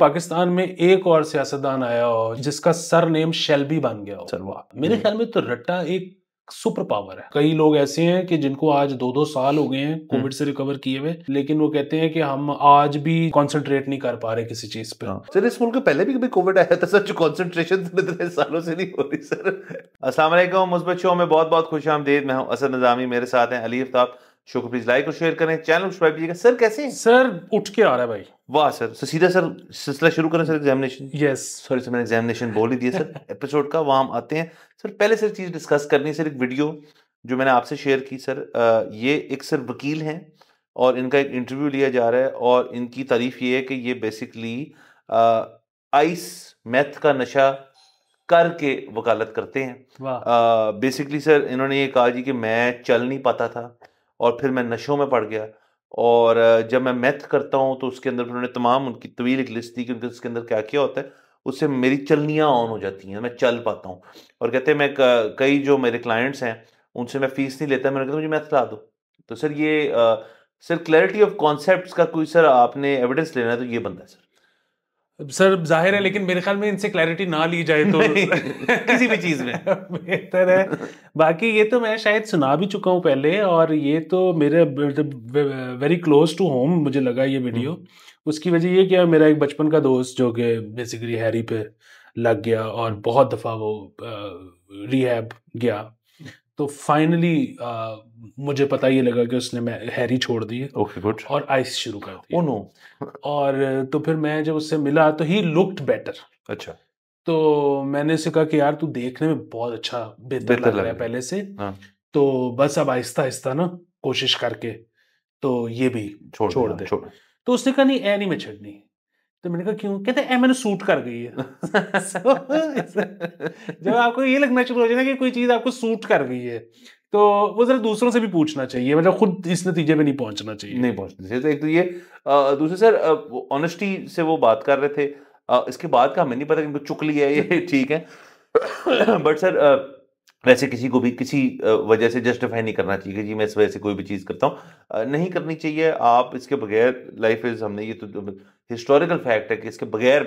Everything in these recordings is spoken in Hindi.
पाकिस्तान में एक और सियासतदान आया हो जिसका सर नेम शेल्बी बन गया हो चलवा मेरे हम्म। ख्याल में तो रट्टा एक सुपर पावर है कई लोग ऐसे हैं कि जिनको आज दो दो साल हो गए हैं हम्म। कोविड से रिकवर किए हुए लेकिन वो कहते हैं कि हम आज भी कंसंट्रेट नहीं कर पा रहे किसी चीज पे हाँ। सर इस मुल्क पहले भी कभी कोविड आया था सर जो कॉन्सेंट्रेशन इतने सालों से नहीं हो रही सर असला मुस्बत शो में बहुत बहुत खुश आमदेद मैं हूँ असद नजामी मेरे साथ हैं अली अफ्ताब शो को प्लीज लाइक और शेयर करें चैनल सब्सक्राइब कीजिएगा सर कैसे हैं सर उठ के आ रहा है भाई वाह सर सर सीधा सर सिलसिला शुरू करें sir examination yes sorry sir मैंने एग्जामिनेशन बोल ही दिया सर एपिसोड का वहां आते हैं सर पहले सर चीज़ डिस्कस करनी है सर एक वीडियो जो मैंने आपसे शेयर की सर ये एक सर वकील हैं और इनका एक इंटरव्यू लिया जा रहा है और इनकी तारीफ ये है कि ये बेसिकली आइस मैथ का नशा करके वकालत करते हैं बेसिकली सर इन्होंने ये कहा जी कि मैं चल नहीं पाता था और फिर मैं नशों में पड़ गया और जब मैं मैथ करता हूँ तो उसके अंदर उन्होंने तमाम उनकी तवील एक लिस्ट दी कि उनके उसके अंदर क्या क्या होता है उससे मेरी चलनियाँ ऑन हो जाती हैं मैं चल पाता हूँ और कहते हैं मैं कई जो मेरे क्लाइंट्स हैं उनसे मैं फीस नहीं लेता मैंने कहता तो मुझे मैथ ला दो तो सर ये आ, सर क्लैरिटी ऑफ कॉन्सेप्ट का कोई सर आपने एविडेंस लेना है तो ये बनता है सर सर जाहिर है लेकिन मेरे ख्याल में इनसे क्लैरिटी ना ली जाए तो किसी भी चीज़ में बेहतर है बाकी ये तो मैं शायद सुना भी चुका हूँ पहले और ये तो मेरे वेरी क्लोज टू होम मुझे लगा ये वीडियो हम्म। उसकी वजह ये कि मेरा एक बचपन का दोस्त जो कि बेसिकली हैरी पे लग गया और बहुत दफ़ा वो रिहैब गया तो फाइनली uh, मुझे पता ये लगा कि उसने मैं हैरी छोड़ दी ओके गुड और आइस शुरू कर दी ओ oh, नो और तो फिर मैं जब उससे मिला तो ही लुक्ड बेटर अच्छा तो मैंने उसे कहा कि यार तू देखने में बहुत अच्छा बेहतर लग रहा है पहले से हाँ. तो बस अब आहिस्ता आहिस्ता ना कोशिश करके तो ये भी छोड़, छोड़ दे, छोड़। तो उसने कहा नहीं ए नहीं मैं छड़नी तो मैंने कहा क्यों कहते ए मैंने सूट कर गई है जब आपको ये लगना शुरू हो जाए ना कि कोई चीज़ आपको सूट कर गई है तो वो जरा दूसरों से भी पूछना चाहिए मतलब खुद इस नतीजे में नहीं पहुंचना चाहिए नहीं पहुंचना चाहिए तो एक तो ये दूसरे सर ऑनेस्टी से वो बात कर रहे थे आ, इसके बाद का हमें नहीं पता कि चुक लिया है ये ठीक है बट सर आ, वैसे किसी को भी किसी वजह से जस्टिफाई नहीं करना चाहिए जी मैं इस वजह से कोई भी चीज़ करता हूँ नहीं करनी चाहिए आप इसके बगैर लाइफ इज़ हमने ये तो हिस्टोरिकल फैक्ट है कि इसके बगैर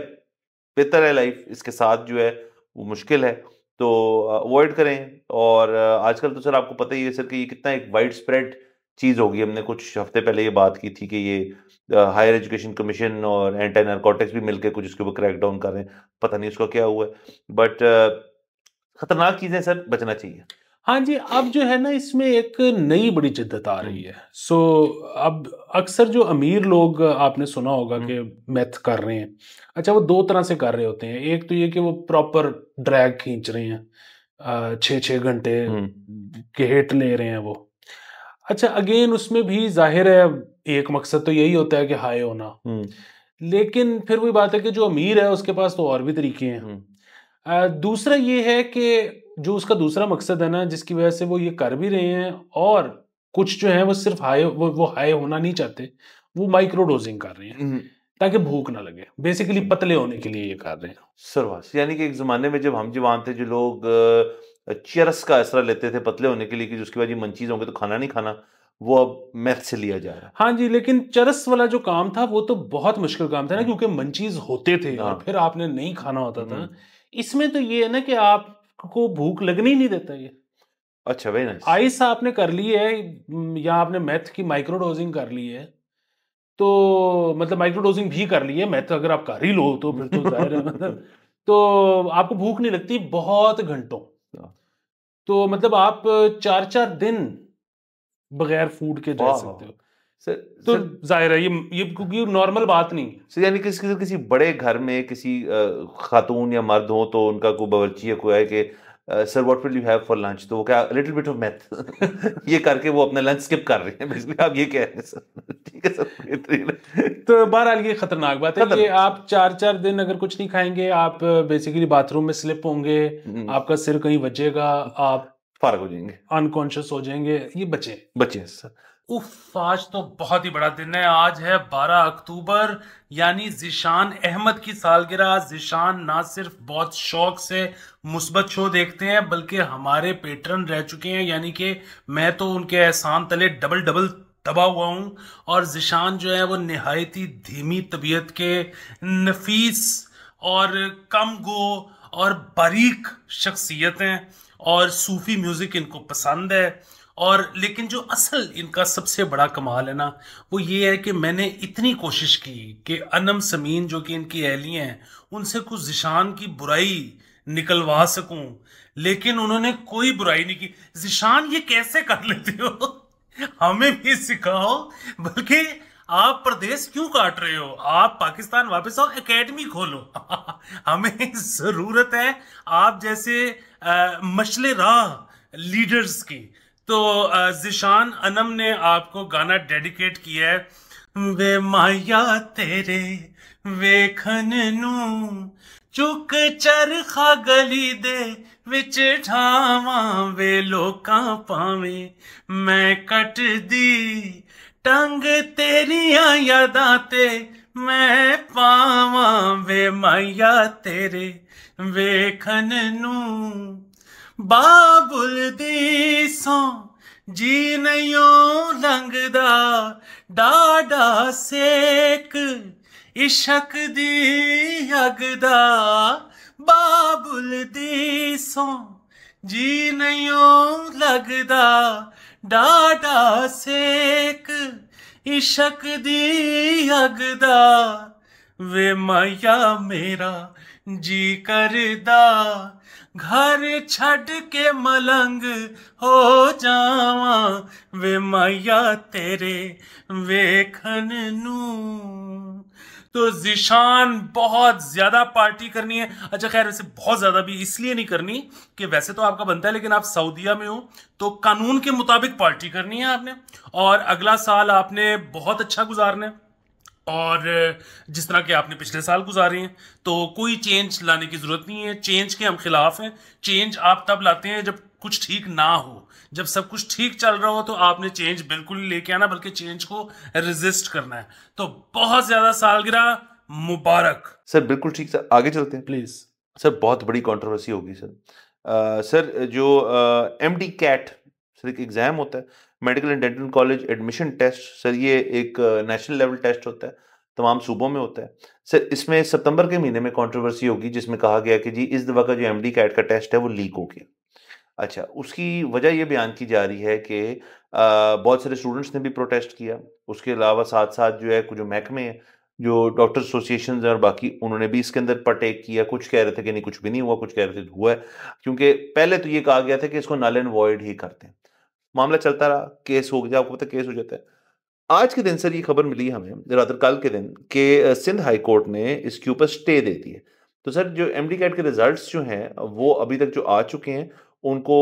बेहतर है लाइफ इसके साथ जो है वो मुश्किल है तो अवॉइड करें और आजकल तो सर आपको पता ही है सर कि ये कितना एक वाइड स्प्रेड चीज़ होगी हमने कुछ हफ्ते पहले ये बात की थी कि ये हायर एजुकेशन कमीशन और एंटी नारकोटिक्स भी मिलकर कुछ इसके ऊपर क्रैकडाउन कर रहे हैं पता नहीं उसका क्या हुआ है बट खतरनाक चीजें सर बचना चाहिए हाँ जी अब जो है ना इसमें एक नई बड़ी जिद्दत आ हम्म। रही है सो अब अक्सर जो अमीर लोग आपने सुना होगा हम्म। कि मैथ कर रहे हैं अच्छा वो दो तरह से कर रहे होते हैं एक तो ये कि वो प्रॉपर ड्रैग खींच रहे हैं छः छः घंटे हम्म। के हेट ले रहे हैं वो अच्छा अगेन उसमें भी जाहिर है एक मकसद तो यही होता है कि हाई होना लेकिन फिर वही बात है कि जो अमीर है उसके पास तो और भी तरीके हैं दूसरा ये है कि जो उसका दूसरा मकसद है ना जिसकी वजह से वो ये कर भी रहे हैं और कुछ जो है वो सिर्फ हाई वो, वो हाई होना नहीं चाहते वो माइक्रो डोजिंग कर रहे हैं हम्म। ताकि भूख ना लगे बेसिकली हम्म। पतले होने के लिए ये कर रहे हैं सरवास यानी कि एक ज़माने में जब हम जवान थे जो लोग चेरस का असरा लेते थे पतले होने के लिए कि जिसके बाद ये मनचीज होंगे तो खाना नहीं खाना वो अब मैथ से लिया जा रहा है हाँ जी लेकिन चरस वाला जो काम था वो तो बहुत मुश्किल काम था ना हम्म। क्योंकि मनचीज होते थे और हाँ। फिर आपने नहीं खाना होता था इसमें तो ये है ना कि आपको भूख लगने ही नहीं देता ये अच्छा भाई ना आइस आपने कर ली है या आपने मैथ की माइक्रोडोजिंग कर ली है तो मतलब माइक्रोडोजिंग भी कर ली है मैथ अगर आप कर ही लो तो फिर तो जाहिर है मतलब तो आपको भूख नहीं लगती बहुत घंटों हाँ। तो मतलब आप चार चार दिन बगैर फूड के जा सकते हो सर तो जाहिर है ये ये क्योंकि नॉर्मल बात नहीं है सर यानी किसी किसी किसी बड़े घर में किसी खातून या मर्द हो तो उनका कोई बावर्ची है कोई है कि sir what will you have for lunch तो वो क्या लिटिल बिट ऑफ मैथ ये करके वो अपना लंच स्किप कर रहे हैं बेसिकली आप ये कह रहे हैं सर ठीक है सर तो बहरहाल ये खतरनाक बात है कि आप चार चार दिन अगर कुछ नहीं खाएंगे आप बेसिकली बाथरूम में स्लिप होंगे हम्म। आपका सिर कहीं बचेगा आप फारग हो जाएंगे अनकॉन्शियस हो जाएंगे ये बचे बचे सर उफ आज तो बहुत ही बड़ा दिन है आज है 12 अक्टूबर यानी जिशान अहमद की सालगिरह जिशान ना सिर्फ बहुत शौक से मुस्बत शो देखते हैं बल्कि हमारे पेटर्न रह चुके हैं यानी कि मैं तो उनके एहसान तले डबल डबल दबा हुआ हूँ और जिशान जो है वो नहायत ही धीमी तबीयत के नफीस और कम गो और बारीक शख्सियत हैं और सूफ़ी म्यूज़िक इनको पसंद है और लेकिन जो असल इनका सबसे बड़ा कमाल है ना वो ये है कि मैंने इतनी कोशिश की कि अनम समीन जो कि इनकी अहलियाँ हैं उनसे कुछ जिशान की बुराई निकलवा सकूं लेकिन उन्होंने कोई बुराई नहीं की जिशान ये कैसे कर लेते हो हमें भी सिखाओ बल्कि आप प्रदेश क्यों काट रहे हो आप पाकिस्तान वापस आओ एकेडमी खोलो हमें ज़रूरत है आप जैसे मशले राह लीडर्स की तो जिशान अनम ने आपको गाना डेडिकेट किया है वे माया तेरे वे खन चुक चरखा गली दे विच ठावा वे लोका पावे मैं कट दी टंग तेरिया यादा ते मैं पावा वे माया तेरे वे खन ਬਾਬੁਲ ਦੀ ਸੋ ਜੀ ਨਹੀਂ ਲੰਗਦਾ ਡਾਡਾ ਸੇਕ ਇਸ਼ਕ ਦੀ ਅਗਦਾ ਬਾਬੁਲ ਦੀ ਸੋ ਜੀ ਨਹੀਂ ਲਗਦਾ ਡਾਡਾ ਸੇਕ ਇਸ਼ਕ ਦੀ ਅਗਦਾ वे माया मेरा जी कर दा घर छड़ के मलंग हो जावा वे माया तेरे वेखन नू तो जिशान बहुत ज्यादा पार्टी करनी है अच्छा खैर वैसे बहुत ज्यादा भी इसलिए नहीं करनी कि वैसे तो आपका बनता है लेकिन आप सऊदीया में हो तो कानून के मुताबिक पार्टी करनी है आपने और अगला साल आपने बहुत अच्छा गुजारना है और जिस तरह के आपने पिछले साल गुजारे हैं तो कोई चेंज लाने की ज़रूरत नहीं है चेंज के हम खिलाफ हैं चेंज आप तब लाते हैं जब कुछ ठीक ना हो जब सब कुछ ठीक चल रहा हो तो आपने चेंज बिल्कुल ही लेके आना बल्कि चेंज को रेजिस्ट करना है तो बहुत ज़्यादा सालगिरह मुबारक सर बिल्कुल ठीक सर आगे चलते हैं प्लीज़ सर बहुत बड़ी कॉन्ट्रोवर्सी होगी सर आ, सर जो एम डी कैट सर एक एग्ज़ाम होता है medical and dental college admission test sir ये एक नेशनल लेवल टेस्ट होता है तमाम सूबों में होता है सर इसमें सितंबर के महीने में कंट्रोवर्सी होगी जिसमें कहा गया कि जी इस दवा का जो एम कैट का टेस्ट है वो लीक हो गया अच्छा उसकी वजह ये बयान की जा रही है कि बहुत सारे स्टूडेंट्स ने भी प्रोटेस्ट किया उसके अलावा साथ साथ जो है कुछ महकमे हैं जो डॉक्टर एसोसिएशन और बाकी उन्होंने भी इसके अंदर पटेक किया कुछ कह रहे थे कि नहीं कुछ भी नहीं हुआ कुछ कह रहे थे हुआ है क्योंकि पहले तो ये कहा गया था कि इसको नल एंड वॉइड ही करते हैं मामला चलता रहा केस हो गया आपको पता केस हो जाता है आज के दिन सर ये खबर मिली हमें रादर कल के दिन कि सिंध हाई कोर्ट ने इसके ऊपर स्टे दे दी है तो सर जो एम डी कैट के रिजल्ट जो हैं वो अभी तक जो आ चुके हैं उनको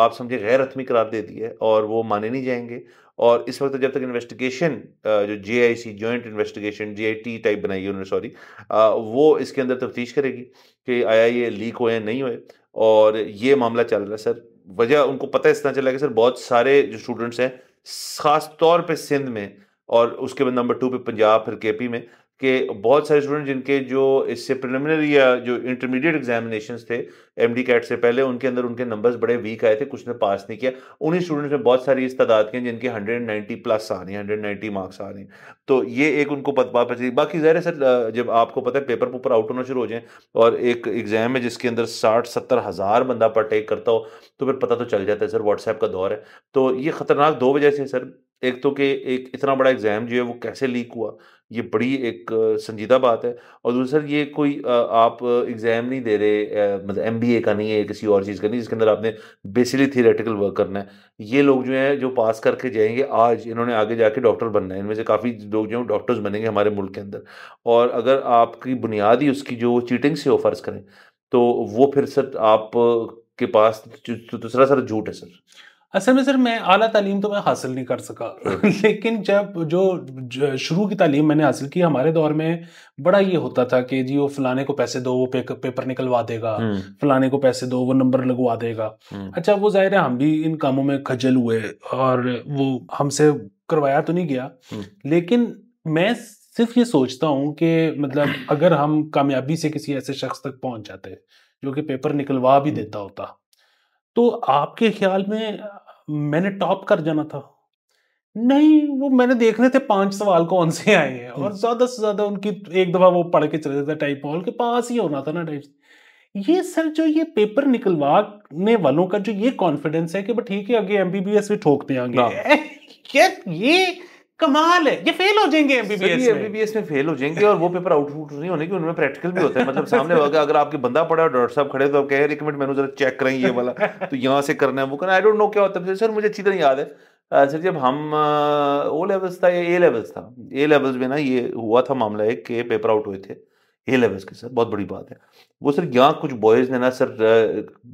आप समझे गैर रत्मी करार दे दी है और वो माने नहीं जाएंगे और इस वक्त जब तक इन्वेस्टिगेशन जो J I C joint investigation J I T type बनाई है उन्होंने सॉरी वो इसके अंदर तफ्तीश करेगी कि आया ये लीक हुए नहीं हुए और ये मामला चल रहा है सर वजह उनको पता इस तरह चला कि सर बहुत सारे जो स्टूडेंट्स हैं खास तौर पे सिंध में और उसके बाद नंबर टू पे पंजाब फिर केपी में कि बहुत सारे स्टूडेंट जिनके जो इससे प्रिलिमिनरी या जो इंटरमीडिएट एग्जामिनेशन थे एम डी कैट से पहले उनके अंदर उनके नंबर्स बड़े वीक आए थे कुछ ने पास नहीं किया उन्हीं स्टूडेंट्स में बहुत सारी इस तादाद के जिनके हंड्रेड नाइन्टी प्लस आ रही हैं हंड्रेड नाइन्टी मार्क्स आ रहे हैं तो ये एक उनको पता चली बाकी ज़ाहिर है सर जब आपको पता है पेपर पेपर आउट होना शुरू हो जाए और एक एग्जाम है जिसके अंदर साठ सत्तर हज़ार बंदा पर टेक करता हो तो फिर पता तो चल जाता है सर व्हाट्सएप का दौर है तो ये ख़तरनाक दो वजह से सर एक तो कि एक इतना बड़ा एग्जाम जो है वो कैसे लीक हुआ ये बड़ी एक संजीदा बात है और दूसरा ये कोई आप एग्ज़ाम नहीं दे रहे मतलब एम का नहीं है किसी और चीज़ का नहीं जिसके अंदर आपने बेसिकली थियोरेटिकल वर्क करना है ये लोग जो हैं जो पास करके जाएंगे आज इन्होंने आगे जाके डॉक्टर बनना है इनमें से काफ़ी लोग जो हैं डॉक्टर्स बनेंगे हमारे मुल्क के अंदर और अगर आपकी बुनियाद ही उसकी जो चीटिंग से हो फर्ज करें तो वो फिर सर आप के पास दूसरा सर झूठ है सर असल में सर मैं अला तलीम तो मैं हासिल नहीं कर सका हाँ। लेकिन जब जो, जो शुरू की तालीम मैंने हासिल की हमारे दौर में बड़ा ये होता था कि जी वो फलाने को पैसे दो वो पे, पेपर निकलवा देगा हम्म। फलाने को पैसे दो वो नंबर लगवा देगा हम्म। अच्छा वो जाहिर है हम भी इन कामों में खजल हुए और वो हमसे करवाया तो नहीं गया हम्म। लेकिन मैं सिर्फ ये सोचता हूँ कि मतलब अगर हम कामयाबी से किसी ऐसे शख्स तक पहुंच जाते जो कि पेपर निकलवा भी देता होता तो आपके ख्याल में मैंने टॉप कर जाना था नहीं वो मैंने देखने थे पांच सवाल कौन से आए हैं और ज्यादा से ज्यादा उनकी एक दफा वो पढ़ के चले जाते टाइप हॉल के पास ही होना था ना टाइप ये सर जो ये पेपर निकलवाने वालों का जो ये कॉन्फिडेंस है कि ठीक है आगे एमबीबीएस भी ठोकते आगे हाँ। ये कमाल है ये फेल हो जाएंगे एमबीबीएस में एमबीबीएस में फेल हो जाएंगे और वो पेपर आउटपुट नहीं होने की उनमें प्रैक्टिकल भी होते हैं मतलब सामने अगर आपके बंदा पड़ा है डॉक्टर साहब खड़े तो कह रहे एक मिनट मैंने जरा चेक करें ये वाला तो यहाँ से करना है वो करना आई डोंट नो क्या होता है सर मुझे अच्छी तरह याद है सर जब हम ओ लेवल्स था या ए लेवल्स था ए लेवल्स में ना ये हुआ था मामला एक के पेपर आउट हुए थे ए लेवल्स के सर बहुत बड़ी बात है वो सर यहाँ कुछ बॉयज़ ने ना सर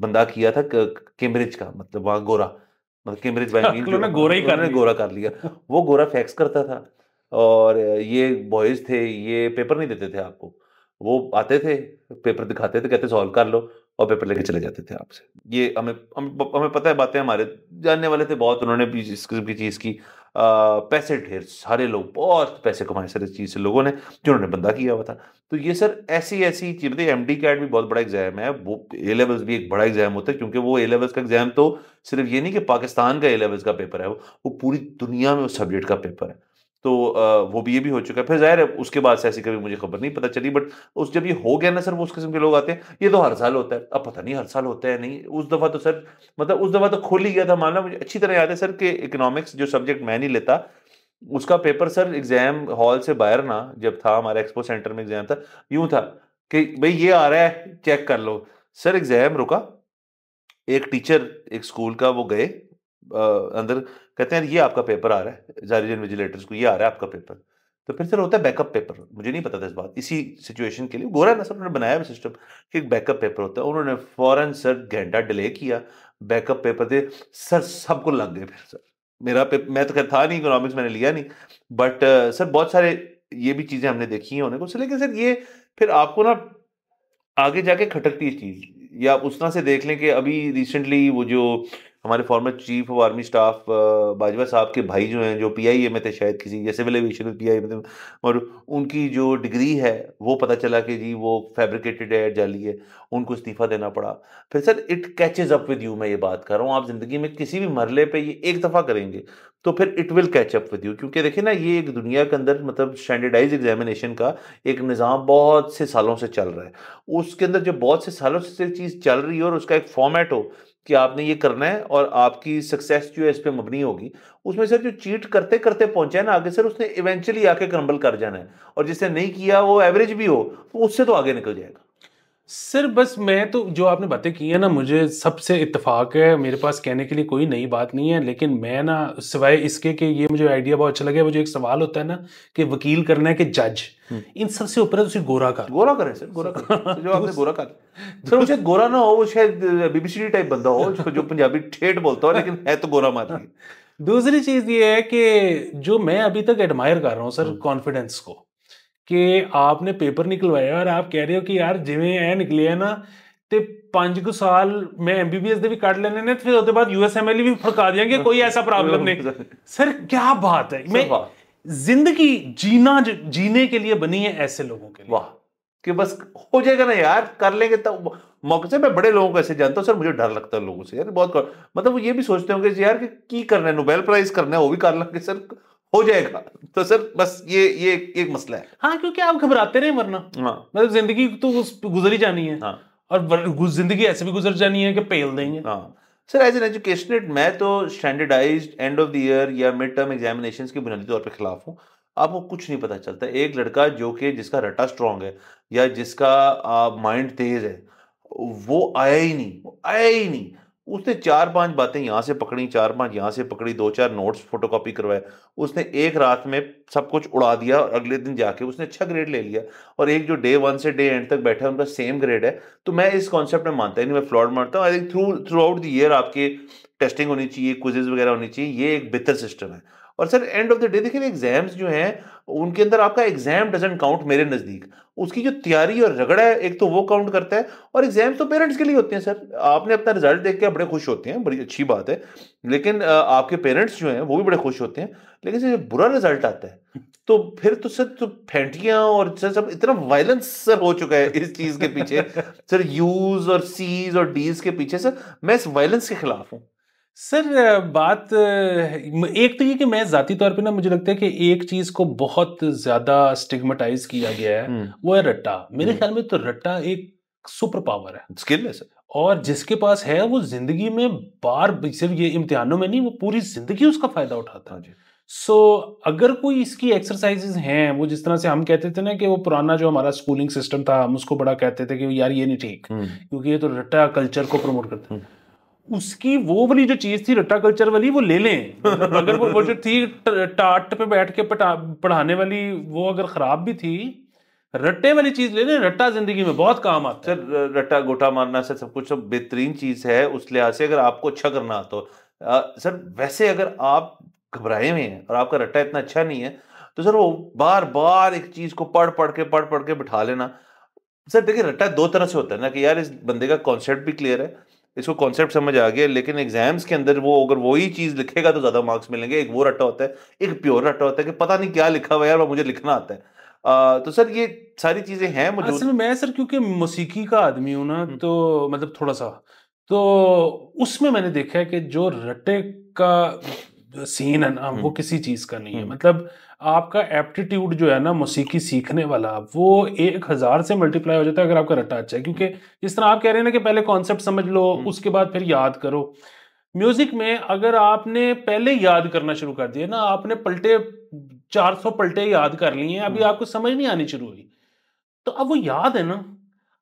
बंदा किया था कैम्ब्रिज का मतलब वहाँ गोरा बल्कि अमृत वाइन उन्होंने गोरा ही कर गोरा कर लिया वो गोरा फैक्स करता था और ये बॉयज थे ये पेपर नहीं देते थे आपको वो आते थे पेपर दिखाते थे कहते सॉल्व कर लो और पेपर लेके चले जाते थे आपसे ये हमें हमें पता है बातें हमारे जानने वाले थे बहुत उन्होंने भी इस किस्म की चीज़ की पैसे ढेर सारे लोग बहुत पैसे कमाए सर इस चीज़ से लोगों ने जिन्होंने बंदा किया हुआ था तो ये सर ऐसी ऐसी चीज़ बताइए एम डी कैट भी बहुत बड़ा एग्जाम है वो ए लेवल्स भी एक बड़ा एग्जाम होता है क्योंकि वो ए लेवल्स का एग्जाम तो सिर्फ ये नहीं कि पाकिस्तान का ए लेवल्स का पेपर है वो वो पूरी दुनिया में उस सब्जेक्ट का पेपर है तो वो भी ये भी हो चुका है फिर जाहिर है उसके बाद से ऐसी कभी मुझे खबर नहीं पता चली बट उस जब ये हो गया ना सर वो उस किस्म के लोग आते हैं ये तो हर साल होता है अब पता नहीं हर साल होता है नहीं उस दफ़ा तो सर मतलब उस दफ़ा तो खोल ही गया था मानना मुझे अच्छी तरह याद है सर कि इकोनॉमिक्स जो सब्जेक्ट मैं नहीं लेता उसका पेपर सर एग्जाम हॉल से बाहर ना जब था हमारा एक्सपो सेंटर में एग्जाम था यूं था कि भाई ये आ रहा है चेक कर लो सर एग्जाम रुका एक टीचर एक स्कूल का वो गए अंदर कहते हैं ये आपका पेपर आ रहा है जारी विजिलेटर्स को ये आ रहा है आपका पेपर तो फिर सर होता है बैकअप पेपर मुझे नहीं पता था इस बात इसी सिचुएशन के लिए गोरा ना सर उन्होंने बनाया सिस्टम कि एक बैकअप पेपर होता है उन्होंने फौरन सर घंटा डिले किया बैकअप पेपर दे सर सबको लग गए फिर सर मेरा पेपर मैं तो खैर था नहीं इकोनॉमिक्स मैंने लिया नहीं बट सर बहुत सारे ये भी चीज़ें हमने देखी हैं उन्हें लेकिन सर ये फिर आपको ना आगे जाके खटकती है चीज़ या आप उस तरह से देख लें कि अभी रिसेंटली वो जो हमारे former chief of army staff Bajwa साहब के भाई जो हैं जो पी आई ए में थे शायद किसी या civil aviation P I A में थे और उनकी जो डिग्री है वो पता चला कि जी वो फैब्रिकेटेड है जाली है उनको इस्तीफ़ा देना पड़ा फिर sir it catches up with you मैं ये बात कर रहा हूँ आप ज़िंदगी में किसी भी मरले पर ये एक दफ़ा करेंगे तो फिर it will catch up with you क्योंकि देखिए ना ये एक दुनिया के अंदर मतलब स्टैंडर्डाइज एग्जामिनेशन का एक निज़ाम बहुत से सालों से चल रहा है उसके अंदर जो बहुत से सालों से चीज़ चल रही है और उसका एक फॉर्मेट हो कि आपने ये करना है और आपकी सक्सेस जो है इस पर मबनी होगी उसमें सर जो चीट करते करते पहुंचा है ना आगे सर उसने इवेंचुअली आके क्रम्बल कर जाना है और जिसने नहीं किया वो एवरेज भी हो तो उससे तो आगे निकल जाएगा सर बस मैं तो जो आपने बातें की है ना मुझे सबसे इतफाक है मेरे पास कहने के लिए कोई नई बात नहीं है लेकिन मैं ना सिवाय इसके कि ये मुझे आइडिया बहुत अच्छा लगे मुझे एक सवाल होता है ना कि वकील करना है कि जज हम्म। इन सबसे ऊपर है तो गोरा का गोरा करें सर गोरा कर जो आपने गोरा कर सर मुझे गोरा ना हो वो शायद बीबीसी टाइप बंदा हो जो, जो पंजाबी ठेठ बोलता हो लेकिन है तो गोरा मार दूसरी चीज ये है कि जो मैं अभी तक एडमायर कर रहा हूँ सर कॉन्फिडेंस हम्म। को कि आपने पेपर ਕਿ ਆਪਨੇ ਪੇਪਰ ਨਿਕਲਵਾਇਆ ਔਰ ਆਪ ਕਹਿ ਰਹੇ ਹੋ ਕਿ ਯਾਰ ਜਿਵੇਂ ਇਹ ਨਿਕਲਿਆ ਨਾ ਤੇ 5 ਕੁ ਸਾਲ ਮੈਂ ਐਮਬੀਬੀਐਸ ਦੇ ਵੀ ਕੱਢ ਲੈਣੇ ਨੇ ਫਿਰ ਉਹਦੇ एम एल भी फड़का देंगे कोई ऐसा प्रॉब्लम नहीं सर क्या बात है मैं जिंदगी जीना जीने के लिए बनी है ऐसे लोगों के लिए वाह कि बस हो जाएगा ना यार कर लेंगे तब मौके से मैं बड़े लोगों को ऐसे जानता हूँ सर मुझे डर लगता है लोगों से यार बहुत मतलब वो ये भी सोचते होंगे यार कि की करना है नोबेल प्राइज करना है वो भी कर लेंगे सर हो जाएगा तो सर बस ये ये एक मसला है हाँ क्योंकि आप घबराते रहे वरना हाँ। मतलब जिंदगी तो गुजर ही जानी है हाँ। और जिंदगी ऐसे भी गुजर जानी है कि पेल देंगे हाँ सर एज एन एजुकेशनड मैं तो standardise end of the year या मिड टर्म एग्जामिनेशन के बुनियादी तौर पर खिलाफ हूँ आपको कुछ नहीं पता चलता एक लड़का जो कि जिसका रटा स्ट्रांग है या जिसका माइंड तेज है वो आया ही नहीं आया ही नहीं उसने चार पांच बातें यहाँ से पकड़ी चार पांच यहाँ से पकड़ी दो चार नोट्स फोटोकॉपी करवाए उसने एक रात में सब कुछ उड़ा दिया और अगले दिन जाके उसने अच्छा ग्रेड ले लिया और एक जो डे वन से डे एंड तक बैठा है उनका सेम ग्रेड है तो मैं इस कॉन्सेप्ट में मानता हूँ मैं फ्लॉड मानता हूँ I think through throughout the year आपके टेस्टिंग होनी चाहिए क्विजेज वगैरह होनी चाहिए ये एक बेहतर सिस्टम है और sir end of the day देखिए एग्जाम्स जो हैं उनके अंदर आपका एग्जाम डजेंट काउंट मेरे नज़दीक उसकी जो तैयारी और रगड़ा है एक तो वो काउंट करता है और एग्जाम्स तो पेरेंट्स के लिए होते हैं सर आपने अपना रिजल्ट देख के बड़े खुश होते हैं बड़ी अच्छी बात है लेकिन आपके पेरेंट्स जो हैं वो भी बड़े खुश होते हैं लेकिन सर बुरा रिजल्ट आता है तो फिर तो सर तो फेंटियाँ और सर सब इतना वायलेंस सर हो चुका है इस चीज़ के पीछे सर यूज़ और सीज और डीज के पीछे सर मैं इस वायलेंस के खिलाफ हूँ सर बात एक तो ये कि मैं जाती तौर पे ना मुझे लगता है कि एक चीज को बहुत ज्यादा स्टिग्मेटाइज किया गया है हम्म। वो है रट्टा मेरे हम्म। ख्याल में तो रट्टा एक सुपर पावर है स्किल है सर और जिसके पास है वो जिंदगी में बार सिर्फ ये इम्तिहानों में नहीं वो पूरी जिंदगी उसका फायदा उठाता है हाँ जी सो so, अगर कोई इसकी एक्सरसाइजेज हैं वो जिस तरह से हम कहते थे ना कि वो पुराना जो हमारा स्कूलिंग सिस्टम था हम उसको बड़ा कहते थे कि यार ये नहीं ठीक हम्म। क्योंकि ये तो रट्टा कल्चर को प्रमोट करते हैं उसकी वो वाली जो चीज थी रट्टा कल्चर वाली वो ले लें अगर वो, जो थी टाट पे बैठ के पढ़ाने वाली वो अगर खराब भी थी रट्टे वाली चीज ले लें रट्टा जिंदगी में बहुत काम आता है अच्छा, रट्टा गोटा मारना से सब कुछ सब बेहतरीन चीज है उस लिहाज से अगर आपको अच्छा करना तो सर वैसे अगर आप घबराए हुए हैं और आपका रट्टा इतना अच्छा नहीं है तो सर वो बार बार एक चीज को पढ़ पढ़ के पढ़ पढ़ के बिठा लेना सर देखिए रट्टा दो तरह से होता है ना कि यार इस बंदे का कॉन्सेप्ट भी क्लियर है इसको कॉन्सेप्ट समझ आ गया लेकिन एग्जाम्स के अंदर वो अगर वही चीज़ लिखेगा तो ज़्यादा मार्क्स मिलेंगे एक वो रट्टा होता है एक प्योर रट्टा होता है कि पता नहीं क्या लिखा हुआ है यार मुझे लिखना आता है आ, तो सर ये सारी चीज़ें हैं मुझे असल में मैं सर क्योंकि मौसीकी का आदमी हूं ना हम्म। तो मतलब थोड़ा सा तो उसमें मैंने देखा है कि जो रट्टे का सीन है ना वो हम्म। किसी चीज का नहीं है हम्म। मतलब आपका एप्टीट्यूड जो है ना मौसीकी सीखने वाला वो एक हजार से मल्टीप्लाई हो जाता है अगर आपका रटा अच्छा है क्योंकि हम्म। जिस तरह आप कह रहे हैं ना कि पहले कॉन्सेप्ट समझ लो उसके बाद फिर याद करो म्यूजिक में अगर आपने पहले याद करना शुरू कर दिया ना आपने पलटे चार सौ पलटे याद कर लिए हैं अभी आपको समझ नहीं आनी शुरू हुई तो अब वो याद है ना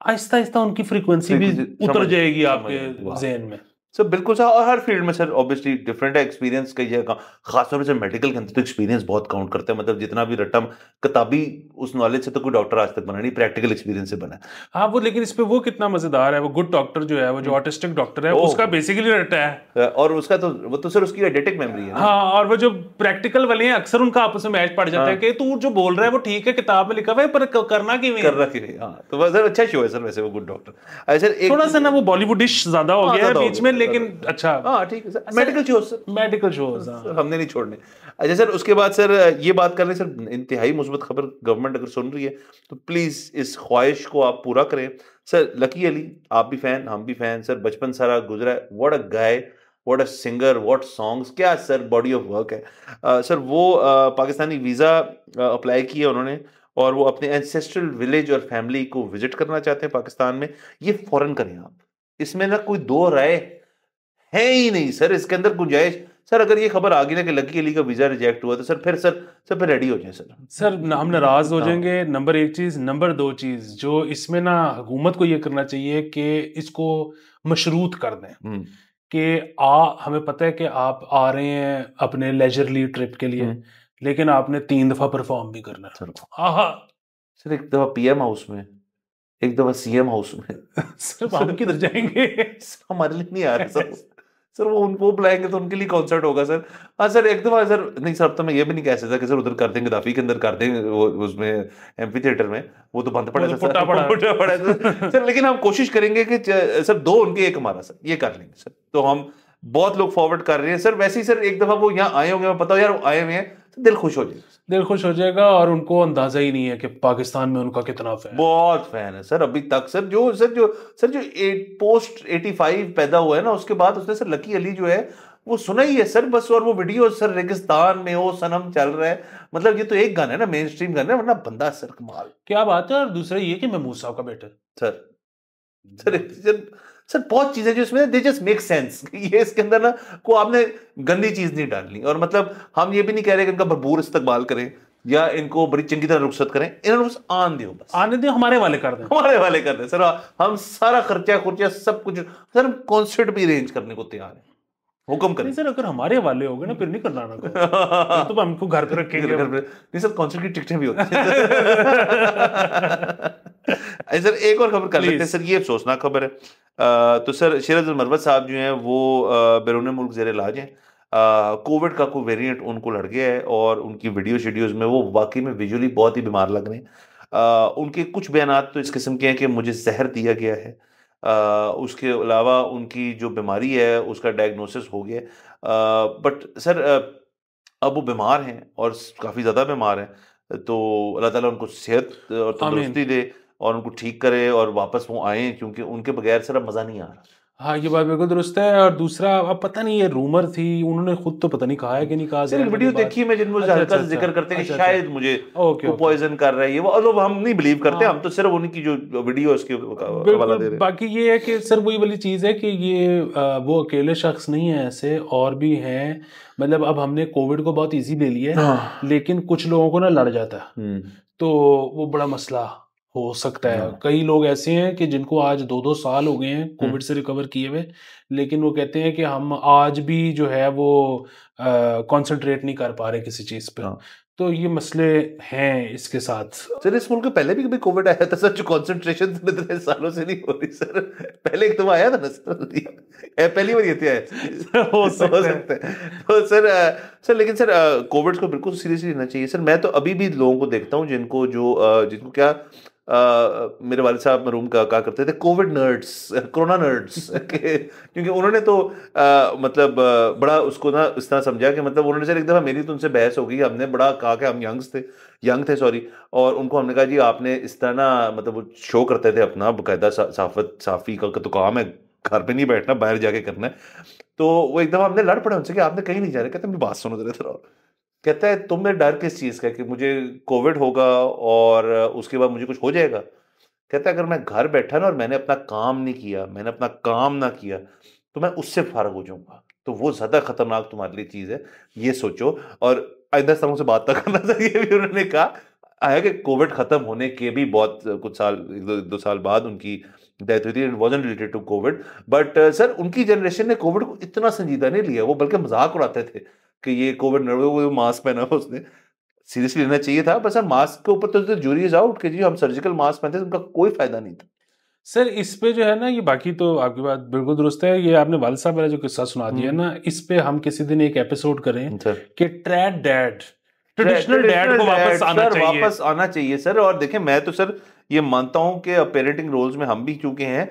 आहिस्ता आहिस्ता उनकी फ्रीक्वेंसी भी उतर जाएगी आपके जहन में सर बिल्कुल सर और हर फील्ड में सर ऑब्वियसली डिफरेंट है एक्सपीरियंस कई जगह का खासतौर पर मेडिकल के अंदर तो एक्सपीरियंस बहुत काउंट करते हैं मतलब जितना भी रटम किताबी उस नॉलेज से तो कोई डॉक्टर आज तक बना नहीं प्रैक्टिकल एक्सपीरियंस से बना हाँ वो लेकिन इस पर वो कितना मजेदार है वो गुड डॉक्टर जो है वो जो ऑटिस्टिक हम्म। डॉक्टर है उसका बेसिकली रटा है और उसका तो वो तो सर उसकी एडेटिक मेमोरी है हाँ और वो जो प्रैक्टिकल वाले हैं अक्सर उनका आपस में मैच पड़ जाता है हाँ। कि तू जो बोल रहा है वो ठीक है किताब में लिखा हुआ है पर करना की नहीं करना की नहीं हाँ तो सर अच्छा शो है सर वैसे वो गुड डॉक्टर थोड़ा सा ना वो बॉलीवुडिश ज्यादा हो हाँ, गया है बीच में लेकिन अच्छा हाँ ठीक है मेडिकल शोज मेडिकल शोज हमने नहीं छोड़ने अच्छा सर उसके बाद सर ये बात कर रहे हैं सर इंतहाई मुस्बत खबर गवर्नमेंट अगर सुन रही है तो प्लीज़ इस ख्वाहिश को आप पूरा करें सर लकी अली आप भी फ़ैन हम भी फ़ैन सर बचपन सारा गुजरा है what a guy what a singer what songs क्या सर बॉडी ऑफ वर्क है आ, सर वो आ, पाकिस्तानी वीज़ा अप्लाई किया उन्होंने और वो अपने एंसेस्ट्रल विलेज और फैमिली को विजिट करना चाहते हैं पाकिस्तान में ये फॉरन करें आप इसमें ना कोई दो राय है ही नहीं सर इसके अंदर गुंजाइश सर अगर ये खबर आ गई ना कि लकी अली का वीजा रिजेक्ट हुआ तो सर फिर सर सर फिर रेडी हो जाए सर सर हम नाराज हो हाँ। जाएंगे नंबर एक चीज नंबर दो चीज जो इसमें ना हुकूमत को ये करना चाहिए कि इसको मशरूत कर दें हम्म। कि आ हमें पता है कि आप आ रहे हैं अपने लेजरली ट्रिप के लिए हम्म। लेकिन आपने तीन दफा परफॉर्म भी करना है आहा सर एक दफा पीएम हाउस में एक दफा सीएम हाउस में सर हम किधर जाएंगे हमारे लिए नहीं आ रहा सर वो उनको बुलाएंगे तो उनके लिए कॉन्सर्ट होगा सर हाँ सर एक दफ़ा सर नहीं सर तो मैं ये भी नहीं कह सकता कि सर उधर कर देंगे दाफी के अंदर कर देंगे वो उसमें एमपी थिएटर में वो तो बंद पड़ा तो सर पड़ा, पड़ा सर सर लेकिन हम कोशिश करेंगे कि सर दो उनके एक हमारा सर ये कर लेंगे सर तो हम बहुत लोग फॉरवर्ड कर रहे हैं सर वैसे ही सर एक दफ़ा वो यहाँ आए होंगे मैं पता हो यार आए हुए हैं तो दिल खुश हो जाएगा दिल खुश हो जाएगा और उनको अंदाजा ही नहीं है कि पाकिस्तान में उनका कितना फैन बहुत फैन है सर अभी तक सर जो सर जो सर जो एट, पोस्ट फाइव पैदा हुआ है ना उसके बाद उसने सर लकी अली जो है वो सुना ही है सर बस और वो वीडियो सर रेगिस्तान में ओ सनम चल रहा है मतलब ये तो एक गाना है ना मेन स्ट्रीम गाना है वरना बंदा सर कमाल क्या बात है और दूसरा ये कि मैं मूसा का बेटर सर सर हम्म। सर बहुत चीजें जो इसमें दे जस्ट मेक सेंस ये इसके अंदर ना को आपने गंदी चीज नहीं डालनी और मतलब हम ये भी नहीं कह रहे कि इनका भरपूर इस्तेमाल करें या इनको बड़ी चंगी तरह रुख्सत करें इन्होंने बस आन दो बस आने दो हमारे वाले कर दें हमारे वाले कर दें सर हम सारा खर्चा खुर्चा सब कुछ सर हम कॉन्सर्ट भी अरेंज करने को तैयार हैं हुक्म करें सर अगर हमारे वाले हो गए ना फिर नहीं करना ना तो हमको घर पर रखेंगे घर पर नहीं सर कॉन्सर्ट की टिकटें भी होती हैं सर एक और खबर कर लेते हैं सर ये अफसोसनाक खबर है तो सर शेरज मरवत साहब जो हैं वो बैरून मुल्क जेर इलाज हैं कोविड का कोई वेरिएंट उनको लड़ गया है और उनकी वीडियो शेड्यूज में वो वाकई में विजुअली बहुत ही बीमार लग रहे हैं उनके कुछ बयान तो इस किस्म के हैं कि मुझे जहर दिया गया है उसके अलावा उनकी जो बीमारी है उसका डायग्नोसिस हो गया बट सर अब वो बीमार हैं और काफ़ी ज़्यादा बीमार हैं तो अल्लाह ताला उनको सेहत और तंदुरुस्ती दे और उनको ठीक करे और वापस वो आए क्योंकि उनके बगैर सर अब मज़ा नहीं आ रहा हाँ ये बात बिल्कुल दुरुस्त है और दूसरा अब पता नहीं ये रूमर थी उन्होंने खुद तो पता नहीं कहा है कि नहीं कहा सिर्फ वीडियो देखी मैं जिनको अच्छा, अच्छा, जिक्र करते हैं अच्छा, अच्छा, शायद मुझे ओके पॉइजन कर रही है वो और हम नहीं बिलीव करते हाँ। हम तो सिर्फ उनकी जो वीडियो है उसके बाकी ये है कि सर वही वाली चीज़ है कि ये वो अकेले शख्स नहीं है ऐसे और भी है मतलब अब हमने कोविड को बहुत ईजी ले लिया है हाँ। लेकिन कुछ लोगों को ना लड़ जाता है हम्म। तो वो बड़ा मसला हो सकता है हाँ। कई लोग ऐसे हैं कि जिनको आज दो दो साल हो गए हैं हाँ। कोविड से रिकवर किए हुए लेकिन वो कहते हैं कि हम आज भी जो है वो कंसंट्रेट नहीं कर पा रहे किसी चीज पे हाँ। तो ये मसले हैं इसके साथ सर इस मुल्क पहले भी कभी कोविड आया था सर जो कॉन्सेंट्रेशन इतने सालों से नहीं हो रही सर पहले एक तो आया था ना सर पहली बार ये आया हो सकते हैं तो सर सर लेकिन सर कोविड को बिल्कुल सीरियसली लेना चाहिए सर मैं तो अभी भी लोगों को देखता हूँ जिनको जो जिनको क्या मेरे वाले साहब मरूम का कहा करते थे कोविड नर्ड्स कोरोना नर्ड्स क्योंकि उन्होंने तो आ, मतलब बड़ा उसको ना इस तरह समझा कि मतलब उन्होंने सर एक दफ़ा मेरी तो उनसे बहस हो गई हमने बड़ा कहा कि हम यंग्स थे यंग थे सॉरी और उनको हमने कहा जी आपने इस तरह ना मतलब वो शो करते थे अपना बाकायदा साफत साफ़ी का तो काम है घर पे नहीं बैठना बाहर जाके करना है तो वो एक दफ़ा हमने लड़ पड़े उनसे कि आपने कहीं नहीं रहे कहते मेरी बात सुनो जरा थोड़ा कहता है तुमने डर किस चीज़ का कि मुझे कोविड होगा और उसके बाद मुझे कुछ हो जाएगा कहता है अगर मैं घर बैठा ना और मैंने अपना काम नहीं किया मैंने अपना काम ना किया तो मैं उससे फारग हो जाऊंगा तो वो ज़्यादा खतरनाक तुम्हारे लिए चीज़ है ये सोचो और आइंदा सरों से बात ना करना चाहिए भी उन्होंने कहा आया कि कोविड ख़त्म होने के भी बहुत कुछ साल दो, दो साल बाद उनकी डेथ हुई थी it wasn't related to covid but sir उनकी जनरेशन ने कोविड को इतना संजीदा नहीं लिया वो बल्कि मजाक उड़ाते थे कि ये कोविड वो मास्क पहना हुआ उसने सीरियसली लेना चाहिए था पर सर मास्क के ऊपर तो जूरी इज आउट कि जी हम सर्जिकल मास्क पहनते थे उनका कोई फायदा नहीं था सर इस पे जो है ना ये बाकी तो आपकी बात बिल्कुल दुरुस्त है ये आपने वाल साहब वाला जो किस्सा सुना दिया हम्म। ना इस पे हम किसी दिन एक एपिसोड करें अच्छा। कि ट्रैड डैड ट्रेडिशनल डैड को वापस आना चाहिए वापस आना चाहिए सर और देखें मैं तो सर ये मानता हूं कि पेरेंटिंग रोल्स में हम भी चूके हैं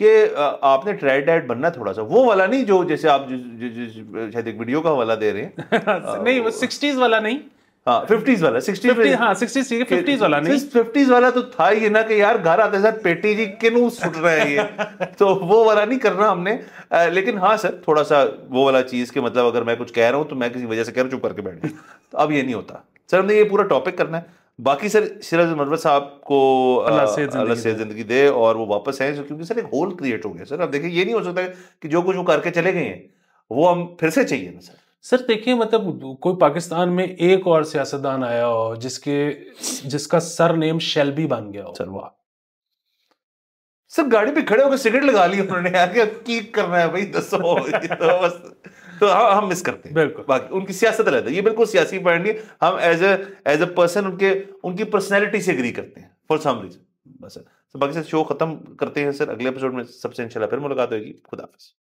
कि आपने ट्रेड डाइट बनना थोड़ा सा वो वाला नहीं जो जैसे आप शायद एक वीडियो का वाला दे रहे हैं हाँ, नहीं वो सिक्सटीज वाला नहीं हाँ, 50s वाला 60s 50, हाँ, 60s 50s वाला नहीं 50s वाला तो था ही ना कि यार घर आते सर पेटी जी सुट तो वो वाला नहीं करना हमने आ, लेकिन हाँ सर थोड़ा सा वो वाला चीज के मतलब अगर मैं कुछ कह रहा हूँ तो मैं किसी वजह से कह रहा चुप करके बैठ तो अब ये नहीं होता सर हमने ये पूरा टॉपिक करना है बाकी सर सिराज मनवर साहब को अल्लाह से जिंदगी दे और वो वापस आए क्योंकि सर एक होल क्रिएट हो गया सर अब देखिए ये नहीं हो सकता कि जो कुछ वो करके चले गए हैं वो हम फिर से चाहिए ना सर सर देखिए मतलब कोई पाकिस्तान में एक और सियासतदान आया हो जिसके जिसका सर नेम शेल्बी बन गया हो सर वाह सर गाड़ी पे खड़े होकर सिगरेट लगा ली उन्होंने यार क्या करना है भाई दसो तो बस तो हम हम मिस करते हैं बिल्कुल बाकी उनकी सियासत अलग है ये बिल्कुल सियासी पॉइंट नहीं हम एज एज ए पर्सन उनके उनकी पर्सनैलिटी से एग्री करते हैं फॉर सम रीजन बस सर बाकी सर शो खत्म करते हैं सर अगले एपिसोड में सबसे इंशाल्लाह फिर मुलाकात होगी खुदाफिज़